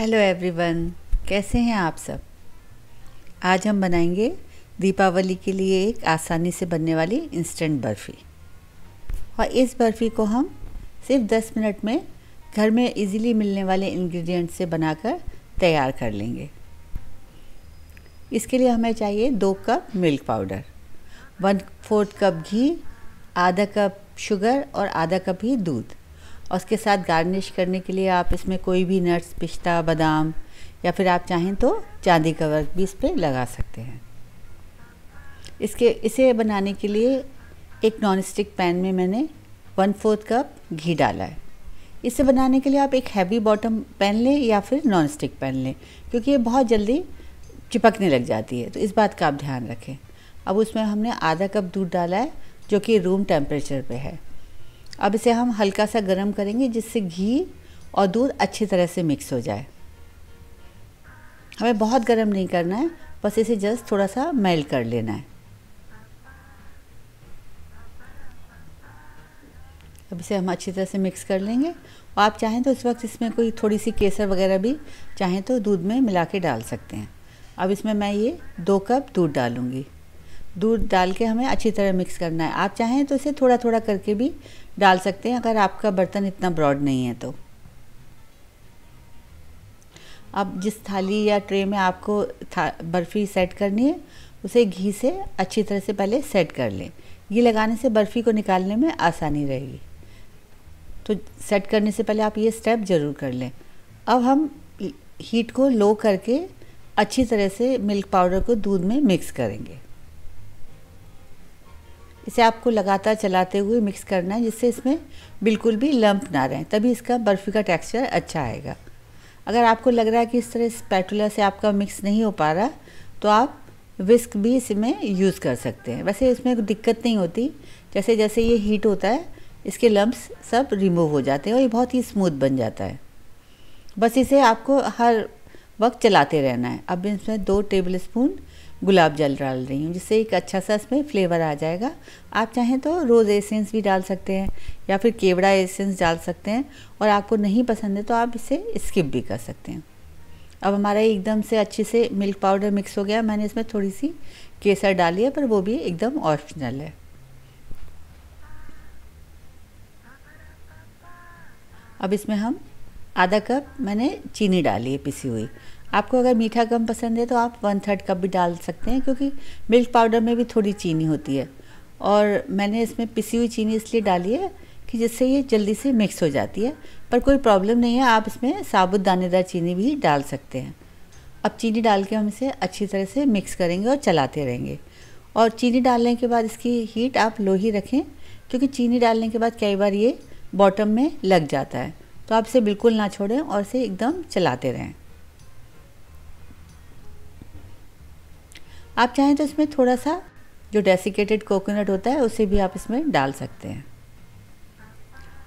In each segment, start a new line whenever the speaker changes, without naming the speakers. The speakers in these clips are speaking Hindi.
हेलो एवरीवन कैसे हैं आप सब आज हम बनाएंगे दीपावली के लिए एक आसानी से बनने वाली इंस्टेंट बर्फ़ी और इस बर्फ़ी को हम सिर्फ 10 मिनट में घर में इजीली मिलने वाले इंग्रेडिएंट से बनाकर तैयार कर लेंगे इसके लिए हमें चाहिए दो cup milk powder one fourth cup घी आधा कप शुगर और आधा कप ही दूध और उसके साथ गार्निश करने के लिए आप इसमें कोई भी नट्स पिस्ता बादाम या फिर आप चाहें तो चांदी का वर्क भी इस पर लगा सकते हैं इसके इसे बनाने के लिए एक नॉन स्टिक पैन में मैंने वन फोर्थ कप घी डाला है इसे बनाने के लिए आप एक हैवी बॉटम पैन लें या फिर नॉन स्टिक पैन लें क्योंकि ये बहुत जल्दी चिपकने लग जाती है तो इस बात का आप ध्यान रखें अब उसमें हमने आधा कप दूध डाला है जो कि रूम टेम्परेचर पे है अब इसे हम हल्का सा गर्म करेंगे जिससे घी और दूध अच्छी तरह से मिक्स हो जाए हमें बहुत गर्म नहीं करना है बस इसे जस्ट थोड़ा सा मेल्ट कर लेना है अब इसे हम अच्छी तरह से मिक्स कर लेंगे और आप चाहें तो इस वक्त इसमें कोई थोड़ी सी केसर वगैरह भी चाहें तो दूध में मिला के डाल सकते हैं अब इसमें मैं ये दो कप दूध डालूँगी दूध डाल के हमें अच्छी तरह मिक्स करना है आप चाहें तो इसे थोड़ा थोड़ा करके भी डाल सकते हैं अगर आपका बर्तन इतना ब्रॉड नहीं है तो अब जिस थाली या ट्रे में आपको बर्फ़ी सेट करनी है उसे घी से अच्छी तरह से पहले सेट कर लें घी लगाने से बर्फ़ी को निकालने में आसानी रहेगी तो सेट करने से पहले आप ये स्टेप ज़रूर कर लें अब हम हीट को लो करके अच्छी तरह से मिल्क पाउडर को दूध में मिक्स करेंगे इसे आपको लगातार चलाते हुए मिक्स करना है जिससे इसमें बिल्कुल भी लंप ना रहे तभी इसका बर्फ़ी का टेक्सचर अच्छा आएगा अगर आपको लग रहा है कि इस तरह स्पैटुला से आपका मिक्स नहीं हो पा रहा तो आप विस्क भी इसमें यूज़ कर सकते हैं वैसे इसमें दिक्कत नहीं होती जैसे जैसे ये हीट होता है इसके लम्ब्स सब रिमूव हो जाते हैं और ये बहुत ही स्मूथ बन जाता है बस इसे आपको हर वक्त चलाते रहना है अब इसमें दो टेबल स्पून गुलाब जल डाल रही हूँ जिससे एक अच्छा सा इसमें फ्लेवर आ जाएगा आप चाहें तो रोज़ एसेंस भी डाल सकते हैं या फिर केवड़ा एसेंस डाल सकते हैं और आपको नहीं पसंद है तो आप इसे स्किप भी कर सकते हैं अब हमारा एकदम से अच्छे से मिल्क पाउडर मिक्स हो गया मैंने इसमें थोड़ी सी केसर डाली है पर वो भी एकदम ऑप्शनल है अब इसमें हम आधा कप मैंने चीनी डाली है पिसी हुई आपको अगर मीठा कम पसंद है तो आप वन थर्ड कप भी डाल सकते हैं क्योंकि मिल्क पाउडर में भी थोड़ी चीनी होती है और मैंने इसमें पिसी हुई चीनी इसलिए डाली है कि जिससे ये जल्दी से मिक्स हो जाती है पर कोई प्रॉब्लम नहीं है आप इसमें साबुत दानेदार चीनी भी डाल सकते हैं अब चीनी डाल के हम इसे अच्छी तरह से मिक्स करेंगे और चलाते रहेंगे और चीनी डालने के बाद इसकी हीट आप लो ही रखें क्योंकि चीनी डालने के बाद कई बार ये बॉटम में लग जाता है तो आप इसे बिल्कुल ना छोड़ें और इसे एकदम चलाते रहें आप चाहें तो इसमें थोड़ा सा जो डेसिकेटेड कोकोनट होता है उसे भी आप इसमें डाल सकते हैं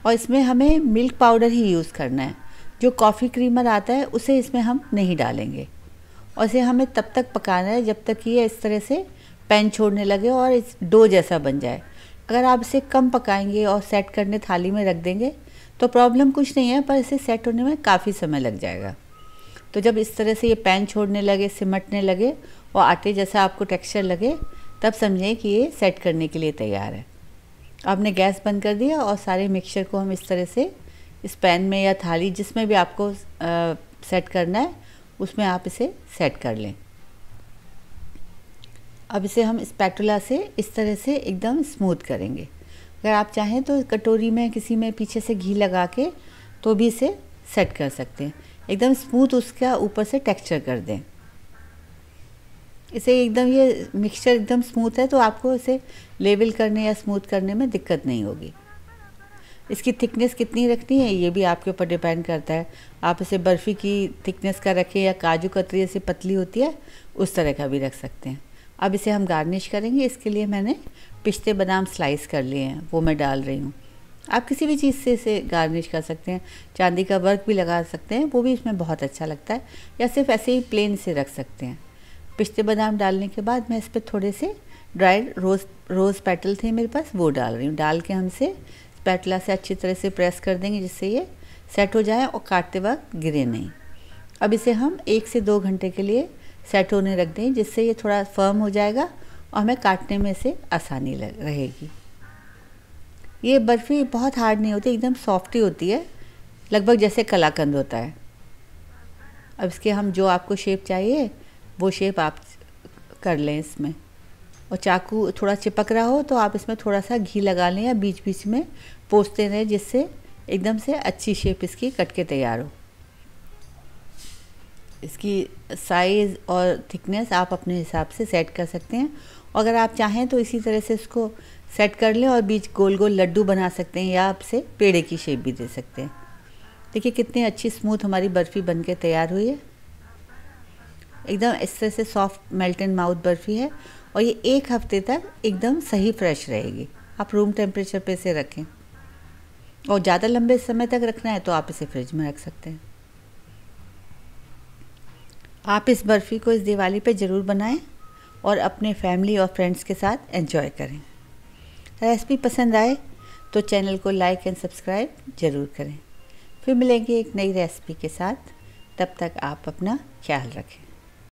और इसमें हमें मिल्क पाउडर ही यूज़ करना है जो कॉफ़ी क्रीमर आता है उसे इसमें हम नहीं डालेंगे और इसे हमें तब तक पकाना है जब तक ये इस तरह से पैन छोड़ने लगे और इस डो जैसा बन जाए अगर आप इसे कम पकाएंगे और सेट करने थाली में रख देंगे तो प्रॉब्लम कुछ नहीं है पर इसे सेट होने में काफ़ी समय लग जाएगा तो जब इस तरह से ये पैन छोड़ने लगे सिमटने लगे और आटे जैसा आपको टेक्सचर लगे तब समझें कि ये सेट करने के लिए तैयार है आपने गैस बंद कर दिया और सारे मिक्सचर को हम इस तरह से इस पैन में या थाली जिसमें भी आपको आ, सेट करना है उसमें आप इसे सेट कर लें अब इसे हम स्पैटुला से इस तरह से एकदम स्मूथ करेंगे अगर आप चाहें तो कटोरी में किसी में पीछे से घी लगा के तो भी इसे सेट कर सकते हैं एकदम स्मूथ उसका ऊपर से टेक्सचर कर दें इसे एकदम ये मिक्सचर एकदम स्मूथ है तो आपको इसे लेवल करने या स्मूथ करने में दिक्कत नहीं होगी इसकी थिकनेस कितनी रखनी है ये भी आपके ऊपर डिपेंड करता है आप इसे बर्फ़ी की थिकनेस का रखें या काजू कतरी ऐसी पतली होती है उस तरह का भी रख सकते हैं अब इसे हम गार्निश करेंगे इसके लिए मैंने पिस्ते बादाम स्लाइस कर लिए हैं वो मैं डाल रही हूँ आप किसी भी चीज़ से इसे गार्निश कर सकते हैं चांदी का वर्क भी लगा सकते हैं वो भी इसमें बहुत अच्छा लगता है या सिर्फ ऐसे ही प्लेन से रख सकते हैं पिस्ते बादाम डालने के बाद मैं इस पर थोड़े से ड्राइड रोज़ रोज़ पेटल थे मेरे पास वो डाल रही हूँ डाल के हमसे पैटला से अच्छी तरह से प्रेस कर देंगे जिससे ये सेट हो जाए और काटते वक्त गिरे नहीं अब इसे हम एक से दो घंटे के लिए सेट होने रख दें जिससे ये थोड़ा फर्म हो जाएगा और हमें काटने में इसे आसानी लग रहेगी ये बर्फ़ी बहुत हार्ड नहीं होती एकदम सॉफ्ट ही होती है लगभग जैसे कलाकंद होता है अब इसके हम जो आपको शेप चाहिए वो शेप आप कर लें इसमें और चाकू थोड़ा चिपक रहा हो तो आप इसमें थोड़ा सा घी लगा लें या बीच बीच में पोसते रहें जिससे एकदम से अच्छी शेप इसकी कट के तैयार हो इसकी साइज़ और थिकनेस आप अपने हिसाब से सेट कर सकते हैं अगर आप चाहें तो इसी तरह से इसको सेट कर लें और बीच गोल गोल लड्डू बना सकते हैं या आप इसे पेड़े की शेप भी दे सकते हैं देखिए कितनी अच्छी स्मूथ हमारी बर्फ़ी बन के तैयार हुई है एकदम इस तरह से सॉफ्ट मेल्ट माउथ बर्फ़ी है और ये एक हफ्ते तक एकदम सही फ्रेश रहेगी आप रूम टेम्परेचर पे इसे रखें और ज़्यादा लंबे समय तक रखना है तो आप इसे फ्रिज में रख सकते हैं आप इस बर्फ़ी को इस दिवाली पे ज़रूर बनाएं और अपने फैमिली और फ्रेंड्स के साथ एंजॉय करें रेसिपी पसंद आए तो चैनल को लाइक एंड सब्सक्राइब ज़रूर करें फिर मिलेंगे एक नई रेसिपी के साथ तब तक आप अपना ख्याल रखें